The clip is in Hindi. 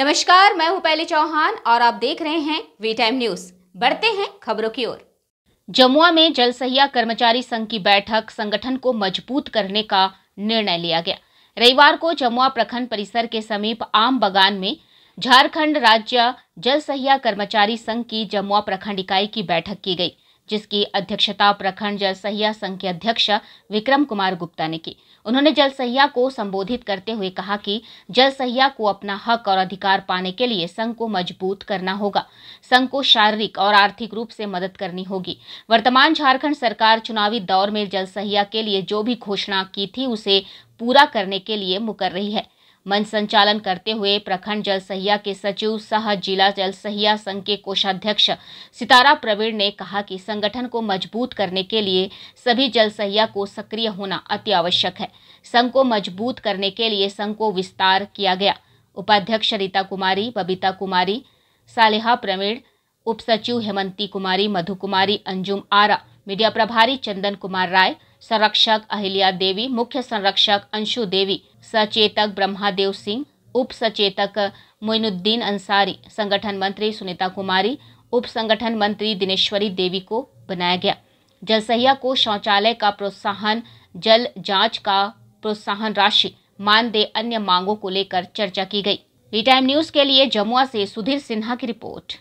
नमस्कार मैं हूं पहले चौहान और आप देख रहे हैं वी टाइम न्यूज बढ़ते हैं खबरों की ओर जमुआ में जल सहिया कर्मचारी संघ की बैठक संगठन को मजबूत करने का निर्णय लिया गया रविवार को जमुआ प्रखंड परिसर के समीप आम बगान में झारखंड राज्य जल सहिया कर्मचारी संघ की जमुआ प्रखंड इकाई की बैठक की गई जिसकी अध्यक्षता प्रखंड जल सहिया संघ के अध्यक्ष विक्रम कुमार गुप्ता ने की उन्होंने जल सहिया को संबोधित करते हुए कहा कि जल सहिया को अपना हक और अधिकार पाने के लिए संघ को मजबूत करना होगा संघ को शारीरिक और आर्थिक रूप से मदद करनी होगी वर्तमान झारखंड सरकार चुनावी दौर में जल सहिया के लिए जो भी घोषणा की थी उसे पूरा करने के लिए मुकर रही है मंच संचालन करते हुए प्रखंड जल सहिया के सचिव सह जिला जल सहिया संघ के कोषाध्यक्ष सितारा प्रवीण ने कहा कि संगठन को मजबूत करने के लिए सभी जल सहिया को सक्रिय होना अति आवश्यक है संघ को मजबूत करने के लिए संघ को विस्तार किया गया उपाध्यक्ष रीता कुमारी बबीता कुमारी सालेहा प्रवीण उप सचिव हेमंती कुमारी मधु कुमारी अंजुम आरा मीडिया प्रभारी चंदन कुमार राय संरक्षक अहिल्या देवी मुख्य संरक्षक अंशु देवी सचेतक ब्रह्मादेव सिंह उप सचेतक मोइनुद्दीन अंसारी संगठन मंत्री सुनीता कुमारी उप संगठन मंत्री दिनेश्वरी देवी को बनाया गया जलसहिया को शौचालय का प्रोत्साहन जल जांच का प्रोत्साहन राशि मानदेय अन्य मांगों को लेकर चर्चा की गई डी टाइम न्यूज के लिए जमुआ से सुधीर सिन्हा की रिपोर्ट